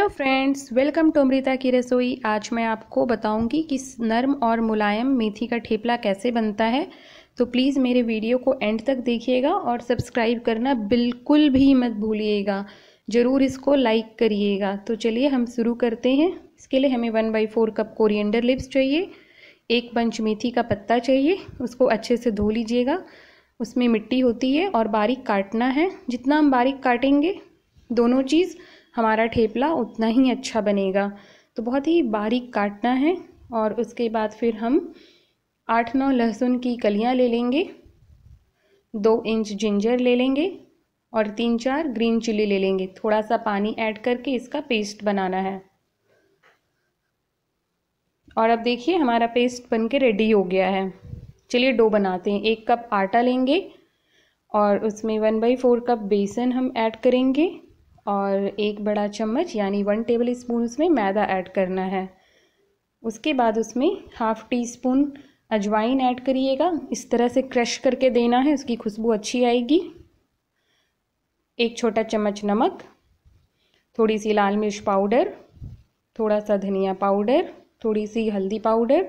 hello friends welcome to Amrita की रसोई आज मैं आपको बताऊंगी कि नरम और मुलायम मेथी का ठेपला कैसे बनता है तो प्लीज़ मेरे वीडियो को एंड तक देखिएगा और सब्सक्राइब करना बिल्कुल भी मत भूलिएगा ज़रूर इसको लाइक करिएगा तो चलिए हम शुरू करते हैं इसके लिए हमें one by four cup coriander leaves चाहिए एक पंच मेथी का पत्ता चाहिए उसको अच्छे से धो लीजिएगा उसमें मिट्टी होती है और बारीक काटना है जितना हम बारीक काटेंगे दोनों चीज़ हमारा ठेपला उतना ही अच्छा बनेगा तो बहुत ही बारीक काटना है और उसके बाद फिर हम आठ नौ लहसुन की कलियां ले लेंगे दो इंच जिंजर ले लेंगे और तीन चार ग्रीन चिली ले लेंगे थोड़ा सा पानी ऐड करके इसका पेस्ट बनाना है और अब देखिए हमारा पेस्ट बन के रेडी हो गया है चलिए डो बनाते हैं एक कप आटा लेंगे और उसमें वन बाई फोर कप बेसन हम ऐड करेंगे और एक बड़ा चम्मच यानी वन टेबल स्पून उसमें मैदा ऐड करना है उसके बाद उसमें हाफ़ टी स्पून अजवाइन ऐड करिएगा इस तरह से क्रश करके देना है उसकी खुशबू अच्छी आएगी एक छोटा चम्मच नमक थोड़ी सी लाल मिर्च पाउडर थोड़ा सा धनिया पाउडर थोड़ी सी हल्दी पाउडर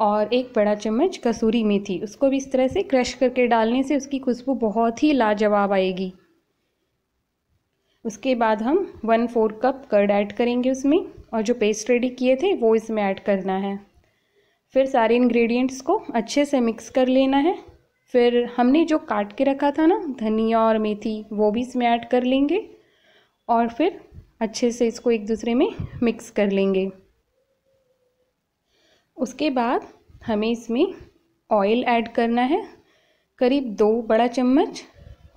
और एक बड़ा चम्मच कसूरी मेथी उसको भी इस तरह से क्रश करके डालने से उसकी खुशबू बहुत ही लाजवाब आएगी उसके बाद हम one four cup curd add करेंगे उसमें और जो पेस्ट रेडी किए थे वो इसमें ऐड करना है फिर सारे इंग्रेडिएंट्स को अच्छे से मिक्स कर लेना है फिर हमने जो काट के रखा था ना धनिया और मेथी वो भी इसमें ऐड कर लेंगे और फिर अच्छे से इसको एक दूसरे में मिक्स कर लेंगे उसके बाद हमें इसमें ऑयल ऐड करना है करीब दो बड़ा चम्मच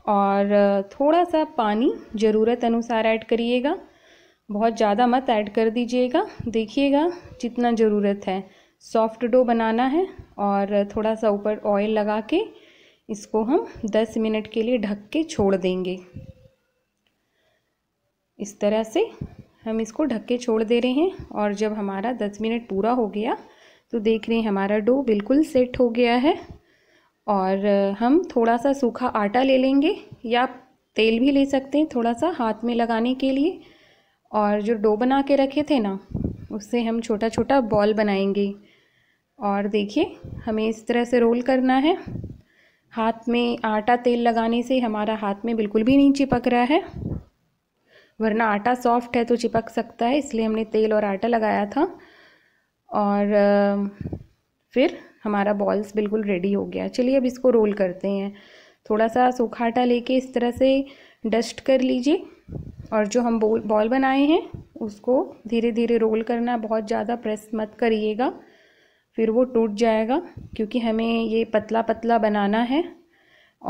और थोड़ा सा पानी ज़रूरत अनुसार ऐड करिएगा बहुत ज़्यादा मत ऐड कर दीजिएगा देखिएगा जितना ज़रूरत है सॉफ्ट डो बनाना है और थोड़ा सा ऊपर ऑयल लगा के इसको हम 10 मिनट के लिए ढक के छोड़ देंगे इस तरह से हम इसको ढक के छोड़ दे रहे हैं और जब हमारा दस मिनट पूरा हो गया तो देख रहे हैं हमारा डो बिल्कुल सेट हो गया है और हम थोड़ा सा सूखा आटा ले लेंगे या तेल भी ले सकते हैं थोड़ा सा हाथ में लगाने के लिए और जो डो बना के रखे थे ना उससे हम छोटा छोटा बॉल बनाएंगे और देखिए हमें इस तरह से रोल करना है हाथ में आटा तेल लगाने से हमारा हाथ में बिल्कुल भी नहीं चिपक रहा है वरना आटा सॉफ्ट है तो चिपक सकता है इसलिए हमने तेल और आटा लगाया था और फिर हमारा बॉल्स बिल्कुल रेडी हो गया चलिए अब इसको रोल करते हैं थोड़ा सा सूखा आटा लेके इस तरह से डस्ट कर लीजिए और जो हम बॉल बॉल बनाए हैं उसको धीरे धीरे रोल करना बहुत ज़्यादा प्रेस मत करिएगा फिर वो टूट जाएगा क्योंकि हमें ये पतला पतला बनाना है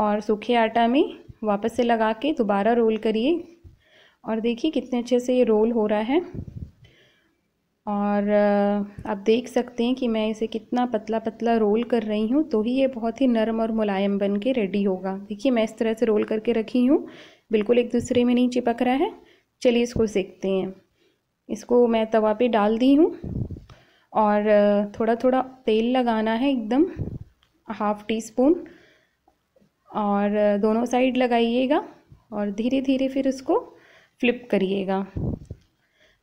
और सूखे आटा में वापस से लगा के दोबारा रोल करिए और देखिए कितने अच्छे से ये रोल हो रहा है और आप देख सकते हैं कि मैं इसे कितना पतला पतला रोल कर रही हूँ तो ही ये बहुत ही नरम और मुलायम बन के रेडी होगा देखिए मैं इस तरह से रोल करके रखी हूँ बिल्कुल एक दूसरे में नहीं चिपक रहा है चलिए इसको सेकते हैं इसको मैं तवा पे डाल दी हूँ और थोड़ा थोड़ा तेल लगाना है एकदम हाफ टी स्पून और दोनों साइड लगाइएगा और धीरे धीरे फिर उसको फ्लिप करिएगा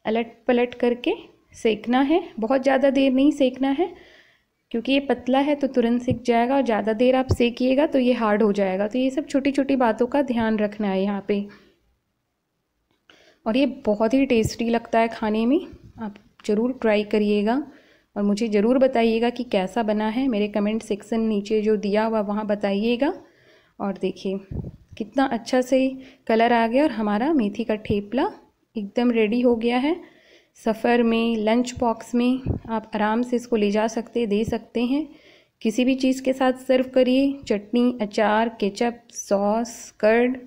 अलट पलट करके सेकना है बहुत ज़्यादा देर नहीं सेकना है क्योंकि ये पतला है तो तुरंत सेक जाएगा और ज़्यादा देर आप सेकिएगा तो ये हार्ड हो जाएगा तो ये सब छोटी छोटी बातों का ध्यान रखना है यहाँ पे और ये बहुत ही टेस्टी लगता है खाने में आप ज़रूर ट्राई करिएगा और मुझे ज़रूर बताइएगा कि कैसा बना है मेरे कमेंट सेक्शन नीचे जो दिया हुआ वहाँ बताइएगा और देखिए कितना अच्छा से कलर आ गया और हमारा मेथी का ठेपला एकदम रेडी हो गया है सफ़र में लंच बॉक्स में आप आराम से इसको ले जा सकते दे सकते हैं किसी भी चीज़ के साथ सर्व करिए चटनी अचार केचप सॉस कर्ड